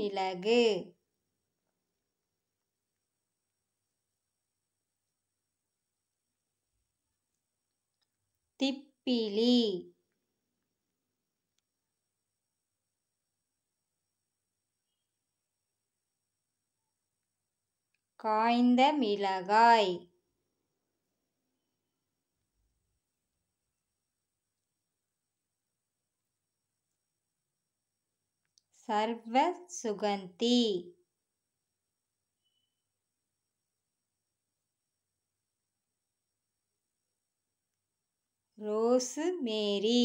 மிளகு திப்பிலி காய்ந்த மிளகாய் சர்வ சுகந்தி ரோசு மேரி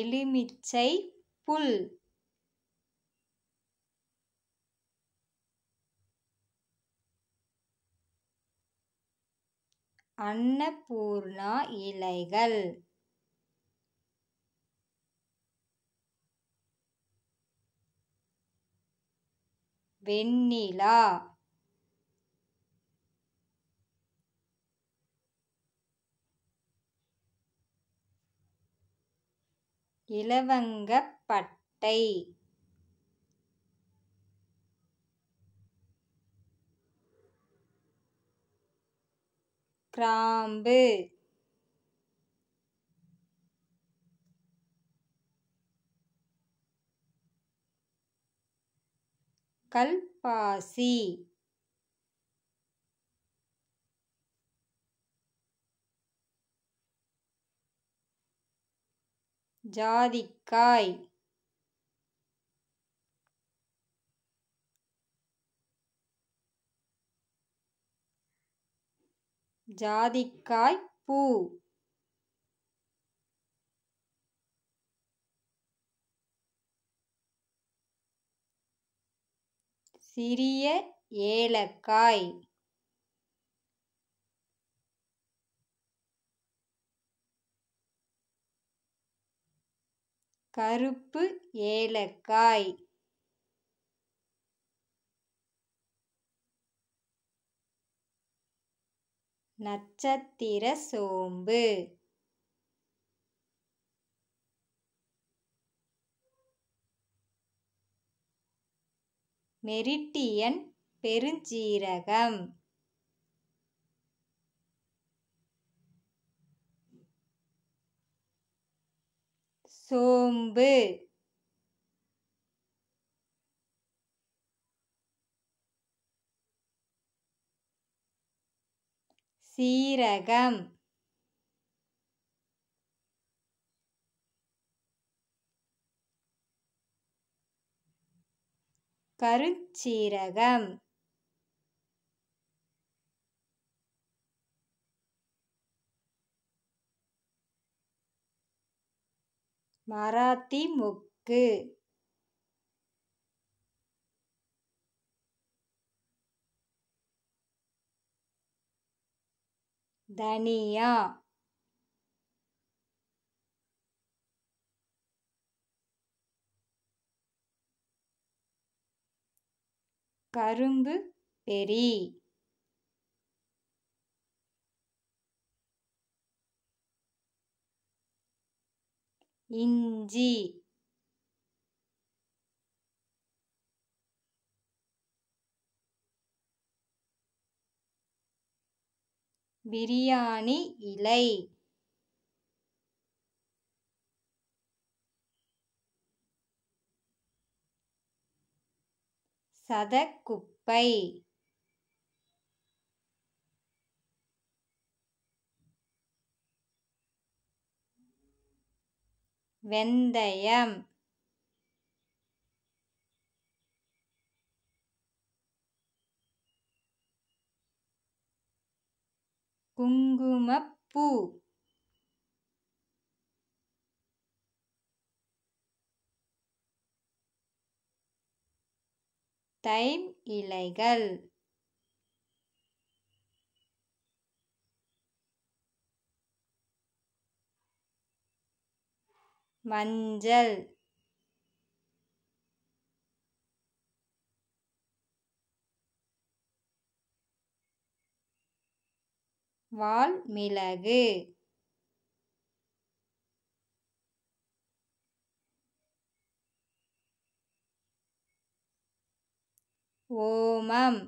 எலுமிச்சை புல் அன்னபூர்ணா இலைகள் வெண்ணிலா இலவங்கப்பட்டை கிராம்பு கல்பாசி ஜாதிக்காய் ஜாதிக்காய் பூ சிறிய ஏலக்காய் கருப்பு ஏலக்காய் நட்சத்திர சோம்பு மெரிட்டியன் பெருஞ்சீரகம் சோம்பு சீரகம் கருச்சீரகம் மராத்தி முக்கு தனியா கரும்பு பெரி இஞ்சி பிரியாணி இலை சதக்குப்பை வெந்தயம் குங்குமப்பூ தைம் இலைகள் மஞ்சள் வால் மிளகு ஓமம்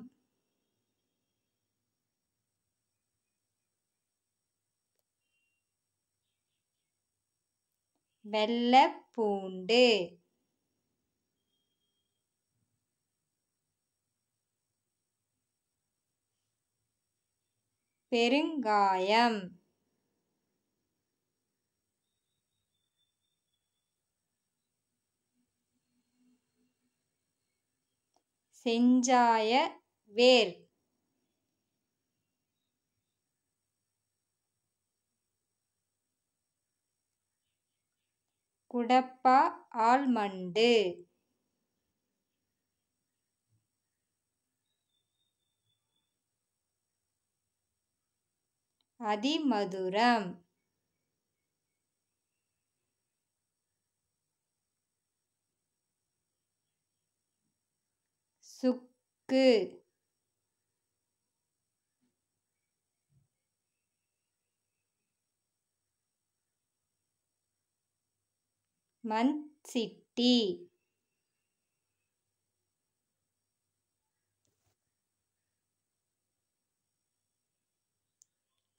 வெள்ளப்பூண்டு பெருங்காயம் செஞ்சாய வேர் குடப்பா ஆல்மண்டு அதிமதுரம் சுக்கு மண் சிட்டி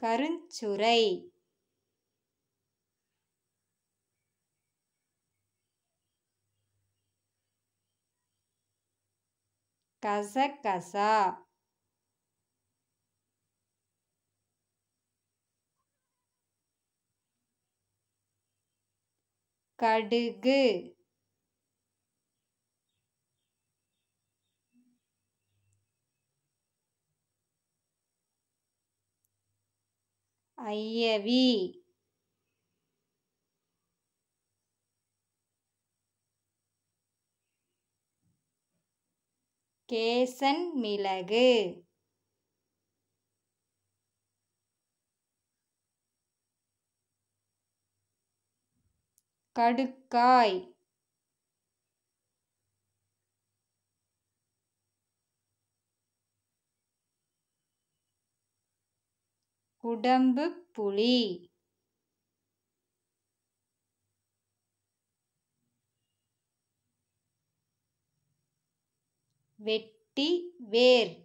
கருஞ்சுரை கசகசா கடுகு ஐயவி கேசன் மிளகு கடுக்காய் குடம்பு புளி வெட்டி வேர்